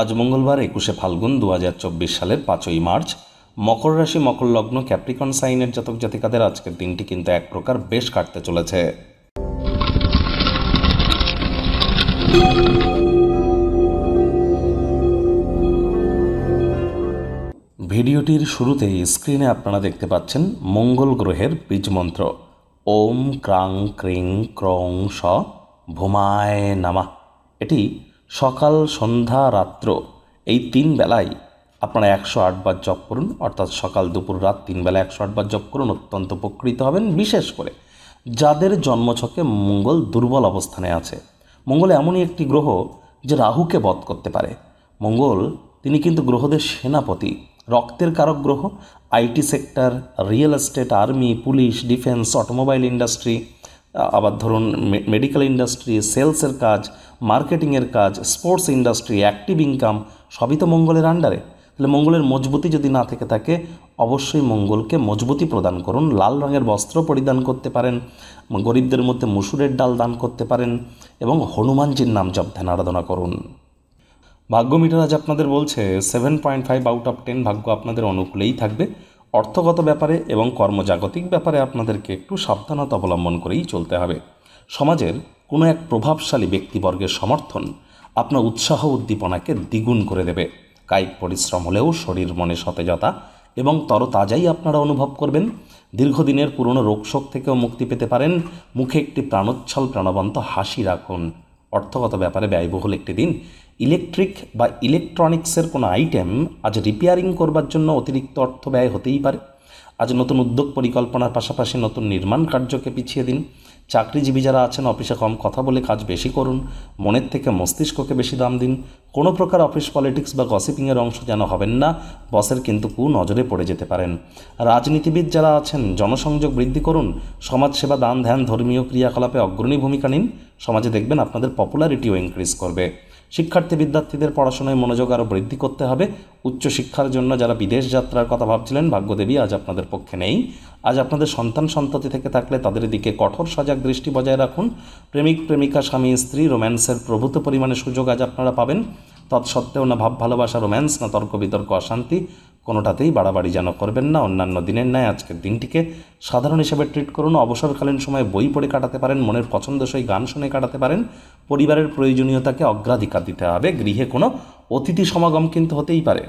আজ মঙ্গলবার একুশে ফাল্গুন দু সালের পাঁচই মার্চ মকর রাশি মকর লগ্ন ক্যাপ্রিকন সাইনের জাতক জাতিকাদের আজকের দিনটি কিন্তু এক প্রকার বেশ কাটতে চলেছে ভিডিওটির শুরুতেই স্ক্রিনে আপনারা দেখতে পাচ্ছেন মঙ্গল গ্রহের বীজ মন্ত্র ওম ক্রাং ক্রিং ক্রং স ভূমায় নামা এটি সকাল সন্ধ্যা রাত্র এই তিন বেলায় আপনারা একশো আটবার জপ করুন অর্থাৎ সকাল দুপুর রাত তিন বেলা একশো আটবার জপ করুন অত্যন্ত উপকৃত হবেন বিশেষ করে যাদের জন্মছকে মঙ্গল দুর্বল অবস্থানে আছে মঙ্গল এমনই একটি গ্রহ যে রাহুকে বধ করতে পারে মঙ্গল তিনি কিন্তু গ্রহদের সেনাপতি রক্তের কারক গ্রহ IT sector real estate army police defence automobile industry আবার ধরুন মেডিকেল ইন্ডাস্ট্রি সেলসের কাজ মার্কেটিংয়ের কাজ স্পোর্টস ইন্ডাস্ট্রি অ্যাক্টিভ ইনকাম সবই তো মঙ্গলের আন্ডারে তাহলে মঙ্গলের মজবুতি যদি না থেকে থাকে অবশ্যই মঙ্গলকে মজবুতি প্রদান করুন লাল রঙের বস্ত্র পরিধান করতে পারেন গরিবদের মধ্যে মুসুরের ডাল দান করতে পারেন এবং হনুমানজির নাম জপ ধ্যান আরাধনা করুন ভাগ্য মিটার আজ আপনাদের বলছে seven point five out of ten ভাগ্য আপনাদের অনুকূলেই থাকবে অর্থগত ব্যাপারে এবং কর্মজাগতিক ব্যাপারে আপনাদেরকে একটু সাবধানতা অবলম্বন করেই চলতে হবে সমাজের কোনো এক প্রভাবশালী ব্যক্তিবর্গের সমর্থন আপনার উৎসাহ উদ্দীপনাকে দ্বিগুণ করে দেবে কায়িক পরিশ্রম হলেও শরীর মনে সতেজতা এবং তরতাজাই আপনারা অনুভব করবেন দীর্ঘদিনের পুরনো রোগশোক থেকেও মুক্তি পেতে পারেন মুখে একটি প্রাণোচ্ছল প্রাণবন্ত হাসি রাখুন অর্থগত ব্যাপারে ব্যয়বহুল একটি দিন ইলেকট্রিক বা ইলেকট্রনিক্সের কোনো আইটেম আজ রিপেয়ারিং করবার জন্য অতিরিক্ত অর্থ ব্যয় হতেই পারে আজ নতুন উদ্যোগ পরিকল্পনার পাশাপাশি নতুন নির্মাণ কার্যকে পিছিয়ে দিন চাকরিজীবী যারা আছেন অফিসে কম কথা বলে কাজ বেশি করুন মনের থেকে মস্তিষ্ককে বেশি দাম দিন কোনো প্রকার অফিস পলিটিক্স বা গসিপিংয়ের অংশ যেন হবেন না বসের কিন্তু কু নজরে পড়ে যেতে পারেন রাজনীতিবিদ যারা আছেন জনসংযোগ বৃদ্ধি করুন সমাজসেবা দান ধ্যান ধর্মীয় ক্রিয়াকলাপে অগ্রণী ভূমিকা নিন সমাজে দেখবেন আপনাদের পপুলারিটিও ইনক্রিজ করবে শিক্ষার্থী বিদ্যার্থীদের পড়াশোনায় মনোযোগ আরও বৃদ্ধি করতে হবে উচ্চশিক্ষার জন্য যারা বিদেশ যাত্রার কথা ভাবছিলেন ভাগ্যদেবী আজ আপনাদের পক্ষে নেই আজ আপনাদের সন্তান সন্ততি থেকে থাকলে তাদের দিকে কঠোর সজাগ দৃষ্টি বজায় রাখুন প্রেমিক প্রেমিকা স্বামী স্ত্রী রোম্যান্সের প্রভূত পরিমাণে সুযোগ আজ আপনারা পাবেন তৎসত্ত্বেও না ভাব ভালোবাসা রোম্যান্স না তর্ক বিতর্ক অশান্তি কোনোটাতেই বাড়াবাড়ি যেন করবেন না অন্যান্য দিনের ন্যায় আজকের দিনটিকে সাধারণ হিসেবে ট্রিট করুন অবসরকালীন সময়ে বই পড়ে কাটাতে পারেন মনের পছন্দসই গান শুনে কাটাতে পারেন পরিবারের প্রয়োজনীয়তাকে অগ্রাধিকার দিতে হবে গৃহে কোনো অতিথি সমাগম কিন্তু হতেই পারে